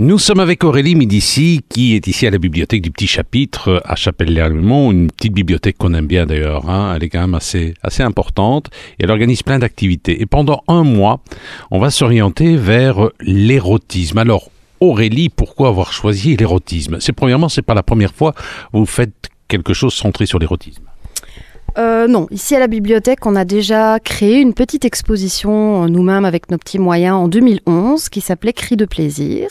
Nous sommes avec Aurélie Midici, qui est ici à la bibliothèque du Petit Chapitre à chapelle les une petite bibliothèque qu'on aime bien d'ailleurs. Hein. Elle est quand même assez, assez importante et elle organise plein d'activités. Et pendant un mois, on va s'orienter vers l'érotisme. Alors, Aurélie, pourquoi avoir choisi l'érotisme C'est premièrement, c'est pas la première fois que vous faites quelque chose centré sur l'érotisme. Euh, non, ici à la bibliothèque, on a déjà créé une petite exposition nous-mêmes avec nos petits moyens en 2011 qui s'appelait Cris de plaisir.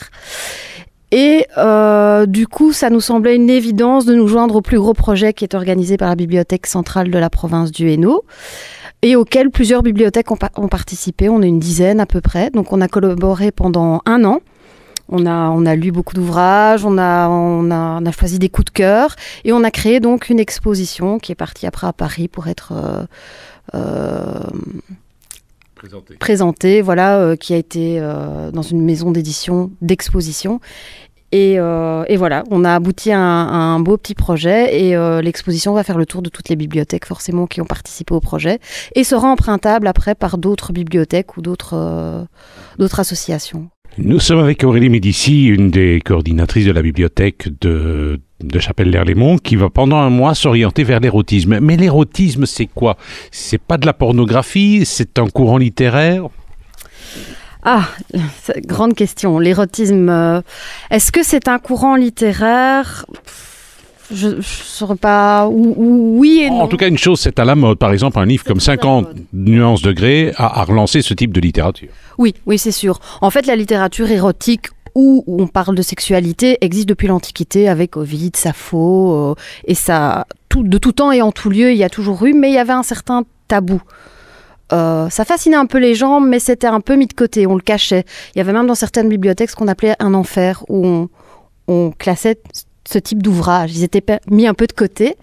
Et euh, du coup, ça nous semblait une évidence de nous joindre au plus gros projet qui est organisé par la bibliothèque centrale de la province du Hainaut et auquel plusieurs bibliothèques ont, ont participé. On est une dizaine à peu près, donc on a collaboré pendant un an. On a, lu beaucoup d'ouvrages, on a, choisi des coups de cœur et on a créé donc une exposition qui est partie après à Paris pour être euh, euh, présentée, voilà, euh, qui a été dans une maison d'édition d'exposition. Et, voilà, on a abouti à un, un beau petit projet et l'exposition va faire le tour de toutes les bibliothèques forcément qui ont participé au projet et sera empruntable après par d'autres bibliothèques ou d'autres associations. Nous sommes avec Aurélie Médici, une des coordinatrices de la bibliothèque de, chapelle lémont qui va pendant un mois s'orienter vers l'érotisme. Mais l'érotisme, c'est quoi C'est pas de la pornographie C'est un courant littéraire ah, grande question. L'érotisme, euh, est-ce que c'est un courant littéraire je ne saurais pas. oui et non. En tout cas, une chose, c'est à la mode. Par exemple, un livre comme 50 nuances de gré a relancé ce type de littérature. Oui, oui, c'est sûr. En fait, la littérature érotique où on parle de sexualité existe depuis l'Antiquité avec Ovid, Sappho, euh, et ça, de tout temps et en tout lieu, il y a toujours eu, mais il y avait un certain tabou. Euh, ça fascinait un peu les gens, mais c'était un peu mis de côté, on le cachait. Il y avait même dans certaines bibliothèques ce qu'on appelait un enfer, où on, on classait ce type d'ouvrage. Ils étaient mis un peu de côté.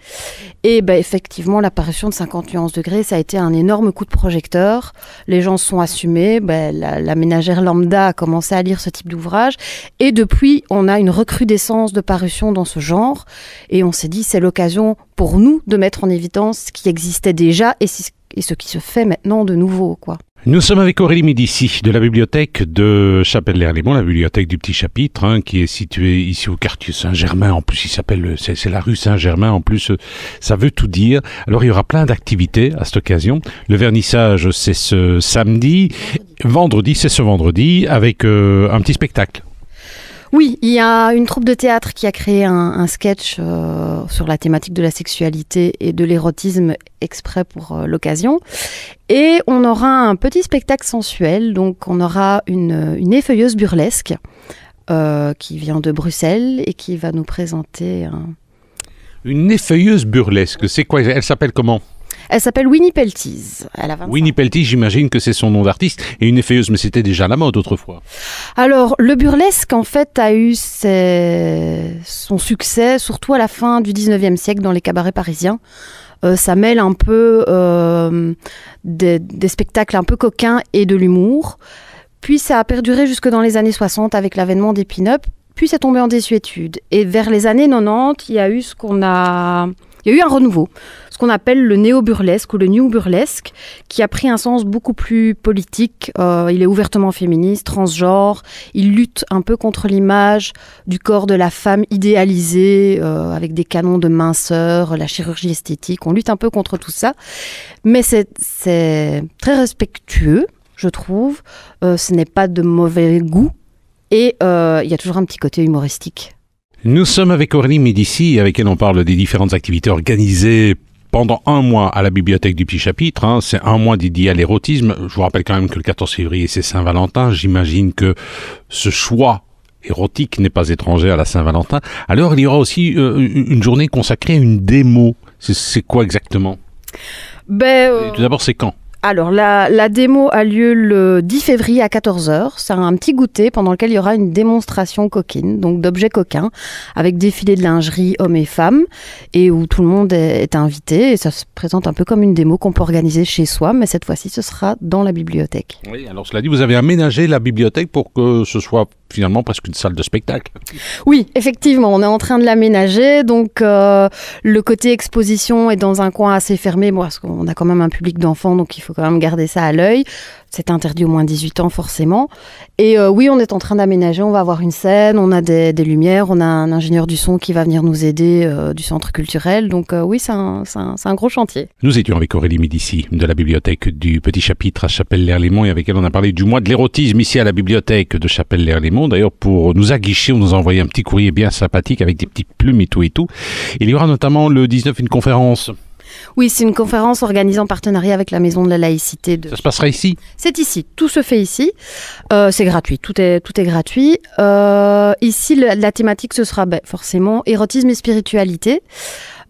Et ben, effectivement, parution de 50 nuances degrés, ça a été un énorme coup de projecteur. Les gens sont assumés. Ben, la, ménagère lambda a commencé à lire ce type d'ouvrage. Et depuis, on a une recrudescence de parutions dans ce genre. Et on s'est dit, c'est l'occasion pour nous de mettre en évidence ce qui existait déjà et ce qui se fait maintenant de nouveau. quoi. Nous sommes avec Aurélie Médici de la bibliothèque de chapelle les Bon, la bibliothèque du Petit Chapitre, hein, qui est située ici au quartier Saint-Germain. En plus, il s'appelle, c'est la rue Saint-Germain. En plus, ça veut tout dire. Alors, il y aura plein d'activités à cette occasion. Le vernissage, c'est ce samedi. Vendredi, c'est ce vendredi, avec euh, un petit spectacle. Oui, il y a une troupe de théâtre qui a créé un, sketch euh, sur la thématique de la sexualité et de l'érotisme exprès pour euh, l'occasion. Et on aura un petit spectacle sensuel, donc on aura une, effeuilleuse burlesque euh, qui vient de Bruxelles et qui va nous présenter Une effeuilleuse burlesque, c'est quoi Elle s'appelle comment elle s'appelle Winnie Peltiz. Winnie Peltiz, j'imagine que c'est son nom d'artiste et une effeuilleuse, mais c'était déjà la mode autrefois. Alors, le burlesque, en fait, a eu son succès surtout à la fin du 19e siècle dans les cabarets parisiens. Euh, ça mêle un peu euh, des, spectacles un peu coquins et de l'humour. Puis ça a perduré jusque dans les années 60 avec l'avènement des pin-up puis c'est tombé en désuétude. Et vers les années 90, il y a eu ce qu'on a il y a eu un renouveau, ce qu'on appelle le néo-burlesque ou le new burlesque, qui a pris un sens beaucoup plus politique. Euh, il est ouvertement féministe, transgenre, il lutte un peu contre l'image du corps de la femme idéalisée, euh, avec des canons de minceur, la chirurgie esthétique, on lutte un peu contre tout ça. Mais c'est très respectueux, je trouve, euh, ce n'est pas de mauvais goût. Et il y a toujours un petit côté humoristique nous sommes avec Aurélie Médici, avec elle on parle des différentes activités organisées pendant un mois à la bibliothèque du Petit Chapitre. Hein. c'est un mois dédié à l'érotisme. Je vous rappelle quand même que le 14 février, c'est Saint-Valentin. J'imagine que ce choix érotique n'est pas étranger à la Saint-Valentin. Alors, il y aura aussi euh, une journée consacrée à une démo. C'est quoi exactement ben, euh, Tout d'abord, c'est quand alors, la, démo a lieu le 10 février à 14h. C'est un petit goûter pendant lequel il y aura une démonstration coquine, donc d'objets coquins, avec défilé de lingerie hommes et femmes, et où tout le monde est, est invité. Et ça se présente un peu comme une démo qu'on peut organiser chez soi, mais cette fois-ci, ce sera dans la bibliothèque. Oui, alors cela dit, vous avez aménagé la bibliothèque pour que ce soit finalement presque une salle de spectacle. Oui, effectivement, on est en train de l'aménager. Donc euh, le côté exposition est dans un coin assez fermé, parce qu'on a quand même un public d'enfants, donc il faut quand même garder ça à l'œil c'est interdit au moins 18 ans forcément. Et euh, oui, on est en train d'aménager, on va avoir une scène, on a des, lumières, on a un ingénieur du son qui va venir nous aider euh, du centre culturel. Donc euh, oui, c'est un, gros chantier. Nous étions avec Aurélie Midici, de la bibliothèque du Petit Chapitre à chapelle lémont et avec elle on a parlé du mois de l'érotisme ici à la bibliothèque de chapelle lémont D'ailleurs, pour nous aguicher, on nous a envoyé un petit courrier bien sympathique avec des petites plumes et tout et tout. Il y aura notamment le 19 une conférence oui, c'est une conférence organisée en partenariat avec la Maison de la Laïcité. De... Ça se passera ici C'est ici, tout se fait ici. Euh, c'est gratuit, tout est, tout est gratuit. Euh, ici, la thématique, ce sera ben, forcément érotisme et spiritualité.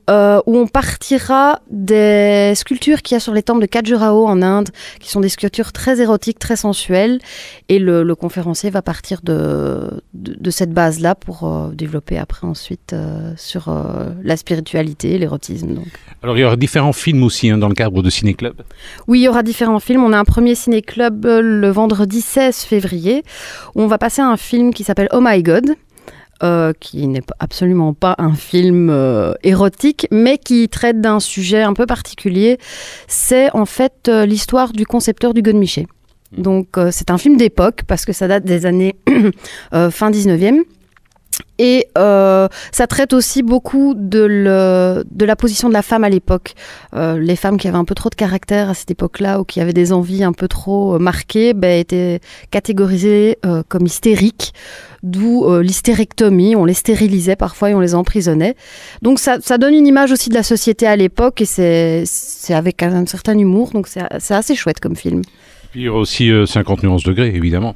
Euh, où on partira des sculptures qu'il y a sur les temples de Kajurao en Inde, qui sont des sculptures très érotiques, très sensuelles. Et le, conférencier va partir de, de, cette base-là pour euh, développer après ensuite euh, sur la spiritualité, l'érotisme. Alors il y aura différents films aussi hein, dans le cadre de Ciné Club Oui, il y aura différents films. On a un premier Ciné Club le vendredi 16 février, où on va passer à un film qui s'appelle Oh My God euh, qui n'est absolument pas un film euh, érotique, mais qui traite d'un sujet un peu particulier. C'est en fait euh, l'histoire du concepteur du Godemiché. Hmm. Donc c'est un film d'époque parce que ça date des années fin 19e. Et euh, ça traite aussi beaucoup de, de, la position de la femme à l'époque. Euh, les femmes qui avaient un peu trop de caractère à cette époque-là ou qui avaient des envies un peu trop euh, marquées ben, étaient catégorisées comme hystériques, d'où l'hystérectomie. On les stérilisait parfois et on les emprisonnait. Donc ça, donne une image aussi de la société à l'époque et c'est avec un, certain humour. Donc c'est assez chouette comme film. Il y aussi 50 nuances degrés, évidemment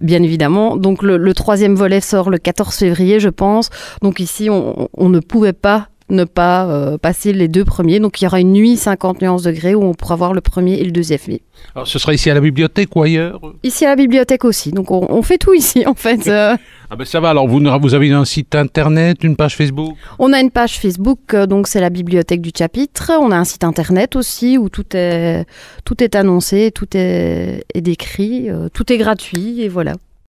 bien évidemment. Donc le, troisième volet sort le 14 février, je pense. Donc ici, on, on ne pouvait pas ne pas euh, passer les deux premiers. Donc il y aura une nuit 50 nuances degrés où on pourra voir le premier et le deuxième film. Alors ce sera ici à la bibliothèque ou ailleurs Ici à la bibliothèque aussi. Donc on, fait tout ici en fait. Euh, ah ben ça va. Alors vous, vous avez un site internet, une page Facebook On a une page Facebook, euh, donc c'est la bibliothèque du chapitre. On a un site internet aussi où tout est tout est annoncé, tout est, décrit, tout est gratuit et voilà.